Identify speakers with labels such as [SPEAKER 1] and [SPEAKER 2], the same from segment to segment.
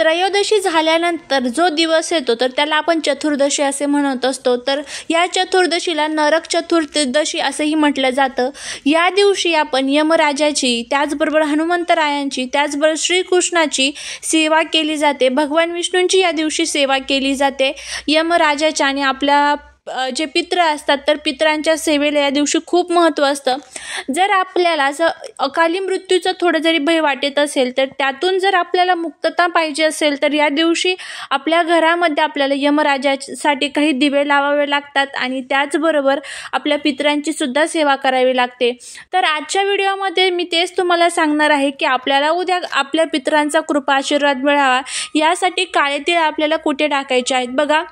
[SPEAKER 1] त्रयोदशी झाल्यानंतर जो दिवस येतो तर त्याला आपण चतुर्दशी असे म्हणत असतो तर या चतुर्दशीला नरक चतुर्दशी असंही म्हटलं जातं या दिवशी आपण यमराजाची त्याचबरोबर हनुमंतरायांची त्याचबरोबर श्रीकृष्णाची सेवा केली जाते भगवान विष्णूंची या दिवशी सेवा केली जाते यमराजाच्या आणि आपल्या जे पित्र असतात तर पित्रांच्या सेवेला या दिवशी खूप महत्त्व असतं जर आपल्याला असं अकाली मृत्यूचं थोडं जरी भय वाटत असेल तर त्यातून जर आपल्याला मुक्तता पाहिजे असेल तर या दिवशी आपल्या घरामध्ये आपल्याला यमराजासाठी काही दिवे लावावे लागतात आणि त्याचबरोबर आपल्या पित्रांची सुद्धा सेवा करावी लागते तर आजच्या व्हिडिओमध्ये मी तेच तुम्हाला सांगणार आहे की आपल्याला उद्या आपल्या पित्रांचा कृपा आशीर्वाद मिळावा यासाठी काळे आपल्याला कुठे टाकायचे आहेत बघा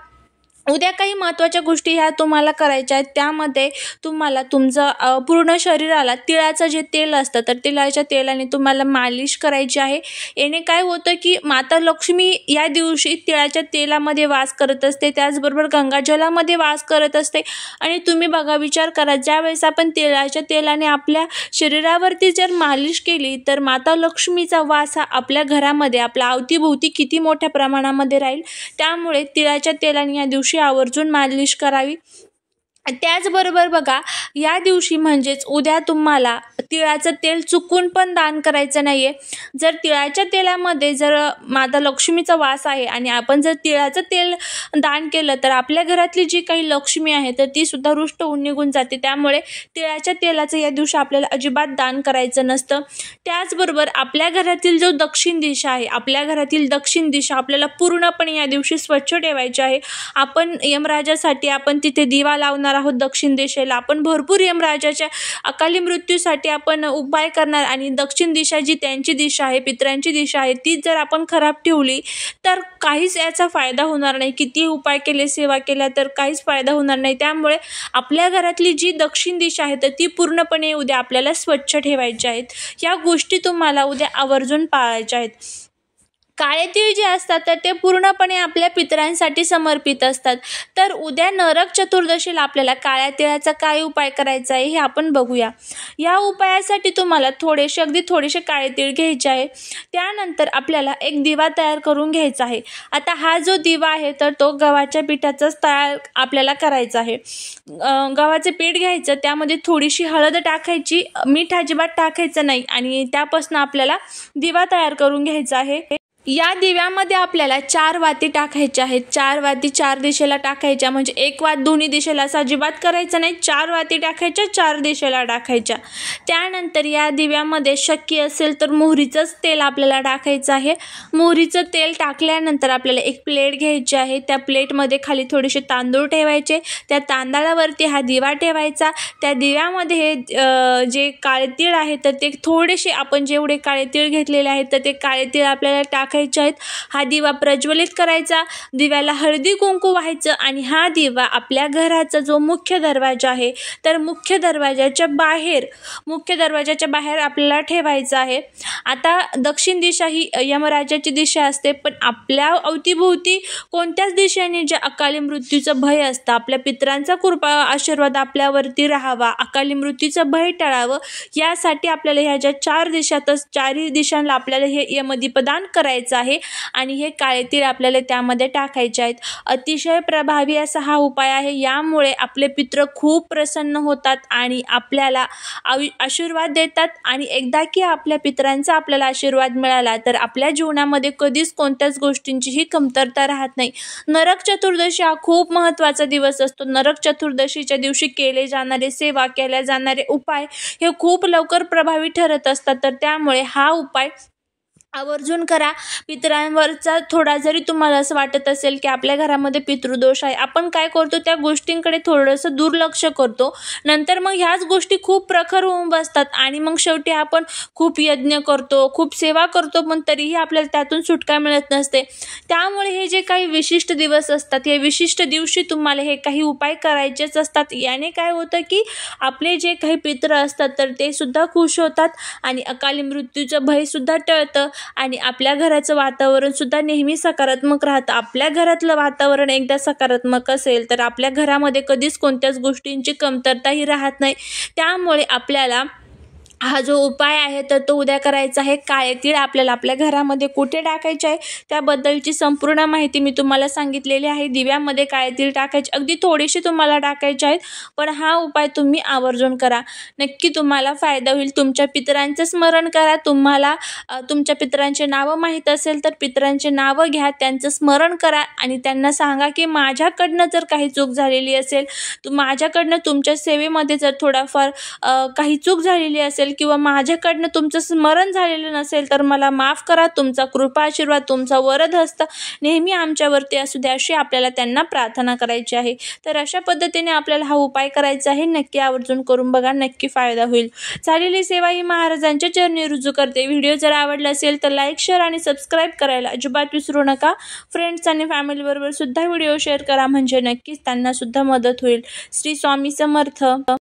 [SPEAKER 1] उद्या काही महत्त्वाच्या गोष्टी ह्या तुम्हाला करायच्या आहेत त्यामध्ये तुम्हाला तुमचं पूर्ण शरीराला तिळाचं जे तेल असतं तर तिळाच्या तेलाने तुम्हाला मालिश करायची आहे याने काय होतं की माता लक्ष्मी या दिवशी तिळाच्या तेलामध्ये वास करत असते त्याचबरोबर गंगाजलामध्ये वास करत असते आणि तुम्ही बघा विचार करा ज्यावेळेस आपण तिळाच्या तेलाने आपल्या शरीरावरती जर मालिश केली तर माता लक्ष्मीचा वास हा आपल्या घरामध्ये आपल्या अवतीभोवती किती मोठ्या प्रमाणामध्ये राहील त्यामुळे तिळाच्या तेलाने या दिवशी आवर्जून मालिश करावी त्याचबरोबर बघा या दिवशी म्हणजेच उद्या तुम्हाला तिळाचं तेल चुकून पण दान करायचं नाही आहे जर तिळाच्या तेलामध्ये जर माता लक्ष्मीचा वास आहे आणि आपण जर तिळाचं तेल दान केलं तर आपल्या घरातली जी काही लक्ष्मी आहे तर ती सुद्धा रुष्ट होऊन निघून जाते त्यामुळे तिळाच्या तेलाचं या दिवशी आपल्याला अजिबात दान करायचं नसतं त्याचबरोबर आपल्या घरातील जो दक्षिण दिशा आहे आपल्या घरातील दक्षिण दिशा आपल्याला पूर्णपणे या दिवशी स्वच्छ ठेवायची आहे आपण यमराजासाठी आपण तिथे दिवा लावणार आहोत दक्षिण दिशेला आपण भरपूर यमराजाच्या अकाली मृत्यूसाठी आपण उपाय करणार आणि दक्षिण दिशा जी त्यांची दिशा आहे पित्रांची दिशा आहे ती जर आपण खराब ठेवली तर काहीच याचा फायदा होणार नाही किती उपाय केले सेवा केल्या तर काहीच फायदा होणार नाही त्यामुळे आपल्या घरातली जी दक्षिण दिशा आहे तर ती पूर्णपणे उद्या आपल्याला स्वच्छ ठेवायची आहेत या गोष्टी तुम्हाला उद्या आवर्जून पाळायच्या आहेत काळे तीळ जे असतात तर ते पूर्णपणे आपल्या पितरांसाठी समर्पित असतात तर उद्या नरक चतुर्दशीला आपल्याला काळ्या तिळाचा काय उपाय करायचा आहे हे आपण बघूया या उपायासाठी तुम्हाला थोडेसे अगदी थोडेसे काळे तीळ घ्यायचे आहे त्यानंतर आपल्याला एक दिवा तयार करून घ्यायचा आहे आता हा जो दिवा आहे तर तो गव्हाच्या पिठाचाच तयार आपल्याला करायचा आहे गव्हाचं पीठ घ्यायचं त्यामध्ये थोडीशी हळद टाकायची मीठ अजिबात टाकायचं नाही आणि त्यापासून आपल्याला दिवा तयार करून घ्यायचा आहे या दिव्यामध्ये आपल्याला चार वाती टाकायच्या आहेत चार वाती चार दिशेला टाकायच्या म्हणजे एक वात दोन्ही दिशेला अजिबात करायचं नाही चार वाती टाकायच्या चार दिशेला टाकायच्या त्यानंतर या दिव्यामध्ये शक्य असेल तर मोहरीचंच तेल आपल्याला टाकायचं आहे मोहरीचं तेल टाकल्यानंतर आपल्याला एक प्लेट घ्यायची आहे त्या प्लेटमध्ये खाली थोडेसे तांदूळ ठेवायचे त्या तांदळावरती हा दिवा ठेवायचा त्या दिव्यामध्ये हे जे काळे तीळ आहे तर ते थोडेसे आपण जेवढे काळे तीळ घेतलेले आहेत तर ते काळे तीळ आपल्याला टाकायचे आहेत हा दिवा प्रज्वलित करायचा दिव्याला हळदी कुंकू व्हायचं आणि हा दिवा आपल्या घराचा जो मुख्य दरवाजा आहे तर मुख्य दरवाजाच्या बाहेर मुख्य दरवाजाच्या बाहेर आपल्याला ठेवायचा आहे आता दक्षिण दिशा ही यमराजाची दिशा असते पण आपल्या अवतीभोवती कोणत्याच दिशेने ज्या अकाली मृत्यूचं भय असतं आपल्या पित्रांचा कृपा आशीर्वाद आपल्यावरती राहावा अकाली मृत्यूचं भय टाळावं यासाठी आपल्याला ह्या ज्या चार दिशातच चारही दिशांना आपल्याला हे यमदीपदान करायचं आहे आणि हे काळे तीळ आपल्याला त्यामध्ये टाकायचे आहेत अतिशय प्रभावी असा हा उपाय आहे यामुळे आपले पित्र खूप प्रसन्न होतात आणि आपल्याला आशीर्वाद देतात आणि एकदा की आपल्या पित्रांचा आपल्याला आशीर्वाद मिळाला तर आपल्या जीवनामध्ये कधीच कोणत्याच गोष्टींचीही कमतरता राहत नाही नरक चतुर्दशी हा खूप महत्त्वाचा दिवस असतो नरक चतुर्दशीच्या दिवशी केले जाणारे सेवा केल्या जाणारे उपाय हे खूप लवकर प्रभावी ठरत असतात तर त्यामुळे हा उपाय आवर्जून करा पितरांवरचा थोडा जरी तुम्हाला असं वाटत असेल की आपल्या घरामध्ये पितृदोष आहे आपण काय करतो त्या गोष्टींकडे थोडंसं दुर्लक्ष करतो नंतर मग ह्याच गोष्टी खूप प्रखर होऊन बसतात आणि मग शेवटी आपण खूप यज्ञ करतो खूप सेवा करतो पण तरीही आपल्याला त्यातून सुटका मिळत नसते त्यामुळे हे जे काही विशिष्ट दिवस असतात हे विशिष्ट दिवशी तुम्हाला हे काही उपाय करायचेच असतात याने काय होतं की आपले जे काही पित्र असतात तर ते सुद्धा खुश होतात आणि अकाली मृत्यूचं भयसुद्धा टळतं आणि आपल्या घराचं वातावरण सुद्धा नेहमी सकारात्मक राहतं आपल्या घरातलं वातावरण एकदा सकारात्मक असेल तर आपल्या घरामध्ये कधीच कोणत्याच गोष्टींची कमतरताही राहत नाही त्यामुळे आपल्याला हा जो उपाय आहे तर तो उद्या करायचा आहे काळे तीळ आपल्याला आपल्या घरामध्ये कुठे टाकायचे आहे त्याबद्दलची संपूर्ण माहिती मी तुम्हाला सांगितलेली आहे दिव्यामध्ये काळे तीळ टाकायचे अगदी थोडेसे तुम्हाला टाकायचे आहेत पण हा उपाय तुम्ही आवर्जून करा नक्की तुम्हाला फायदा होईल तुमच्या पितरांचं स्मरण करा तुम्हाला तुमच्या पितरांचे नावं माहीत असेल तर पितरांचे नावं घ्या त्यांचं स्मरण करा आणि त्यांना सांगा की माझ्याकडनं जर काही चूक झालेली असेल तर माझ्याकडनं तुमच्या सेवेमध्ये जर थोडाफार काही चूक झालेली असेल नसेल किंवा माझ्याकडनं तुमचं स्मरण झालेलं नसेल तर मला माफ करा तुमचा कृपा आशीर्वाद तुमचा वरद हस्त नेहमी आमच्यावरती असू द्या अशी आपल्याला त्यांना प्रार्थना करायची आहे तर अशा पद्धतीने आपल्याला हा उपाय करायचा आहे नक्की आवर्जून करून बघा नक्की फायदा होईल झालेली सेवा ही महाराजांच्या चरणी रुजू करते व्हिडिओ जर आवडला असेल तर लाईक शेअर आणि सबस्क्राईब करायला अजिबात विसरू नका फ्रेंड्स आणि फॅमिलीबरोबर सुद्धा व्हिडिओ शेअर करा म्हणजे नक्कीच त्यांना सुद्धा मदत होईल श्री स्वामी समर्थ